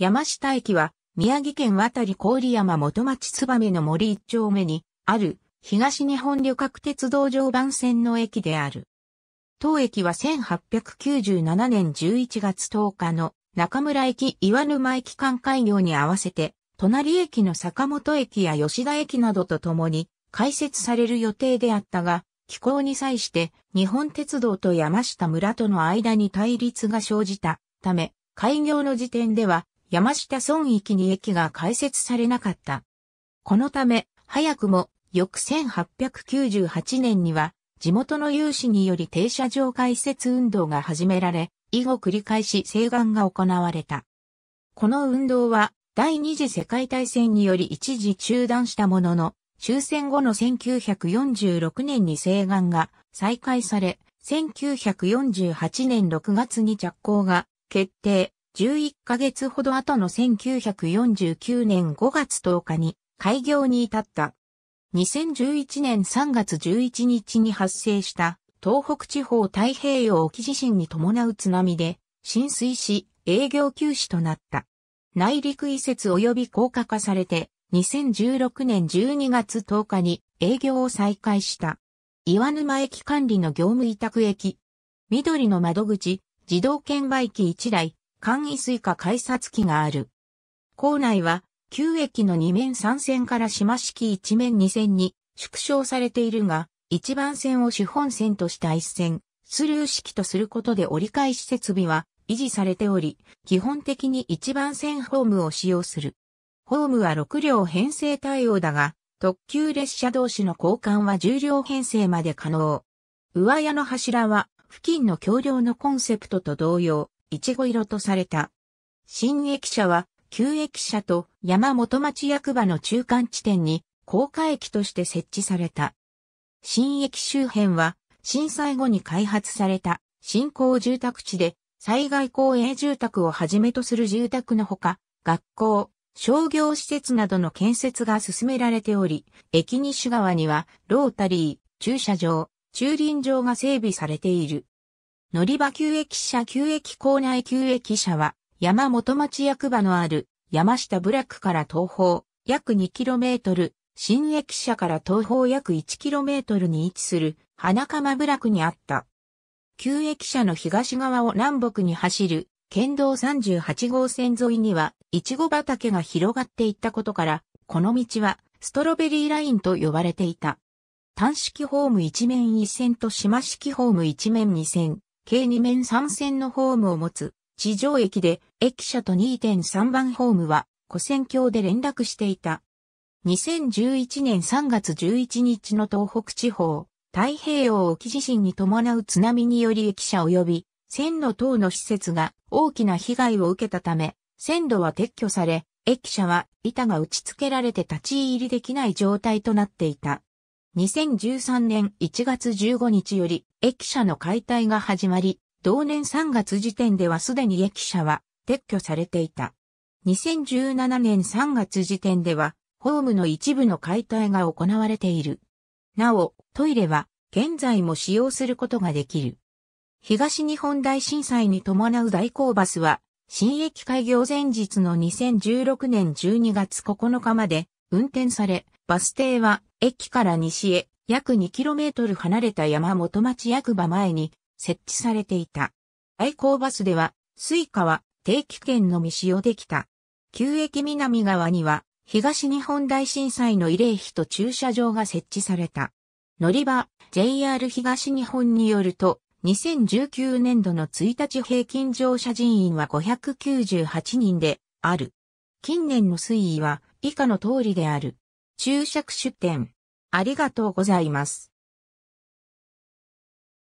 山下駅は、宮城県渡り郡山元町燕の森一丁目に、ある、東日本旅客鉄道常磐線の駅である。当駅は1897年11月10日の中村駅岩沼駅間開業に合わせて、隣駅の坂本駅や吉田駅などとともに開設される予定であったが、気候に際して日本鉄道と山下村との間に対立が生じたため、開業の時点では山下村域に駅が開設されなかった。このため、早くも翌1898年には、地元の有志により停車場開設運動が始められ、以後繰り返し請願が行われた。この運動は、第二次世界大戦により一時中断したものの、終戦後の1946年に請願が再開され、1948年6月に着工が決定、11ヶ月ほど後の1949年5月10日に開業に至った。2011年3月11日に発生した東北地方太平洋沖地震に伴う津波で浸水し営業休止となった。内陸移設及び高架化されて2016年12月10日に営業を再開した。岩沼駅管理の業務委託駅。緑の窓口、自動券売機1台、簡易水下改札機がある。構内は、旧駅の2面3線から島式1面2線に縮小されているが、1番線を主本線とした1線、スルー式とすることで折り返し設備は維持されており、基本的に1番線ホームを使用する。ホームは6両編成対応だが、特急列車同士の交換は10両編成まで可能。上屋の柱は、付近の橋梁のコンセプトと同様、いちご色とされた。新駅舎は、旧駅舎と山本町役場の中間地点に、高架駅として設置された。新駅周辺は、震災後に開発された、新興住宅地で、災害公営住宅をはじめとする住宅のほか、学校、商業施設などの建設が進められており、駅西側にはロータリー、駐車場、駐輪場が整備されている。乗り場旧駅舎旧駅構内旧駅舎は、山本町役場のある山下部落から東方約 2km、新駅舎から東方約 1km に位置する花釜部落にあった。旧駅舎の東側を南北に走る県道38号線沿いには、いちご畑が広がっていったことから、この道はストロベリーラインと呼ばれていた。単式ホーム一面一線と島式ホーム一面二線。計2面3線のホームを持つ地上駅で駅舎と2.3番ホームは古戦橋で連絡していた。2011年3月11日の東北地方、太平洋沖地震に伴う津波により駅舎及び線路等の施設が大きな被害を受けたため、線路は撤去され、駅舎は板が打ち付けられて立ち入りできない状態となっていた。2013年1月15日より駅舎の解体が始まり、同年3月時点ではすでに駅舎は撤去されていた。2017年3月時点では、ホームの一部の解体が行われている。なお、トイレは現在も使用することができる。東日本大震災に伴う大工バスは、新駅開業前日の2016年12月9日まで運転され、バス停は駅から西へ約 2km 離れた山本町役場前に設置されていた。愛好バスでは、スイカは定期券のみ使用できた。旧駅南側には、東日本大震災の慰霊碑と駐車場が設置された。乗り場、JR 東日本によると、2019年度の1日平均乗車人員は598人である。近年の推移は以下の通りである。注釈出典。ありがとうございます。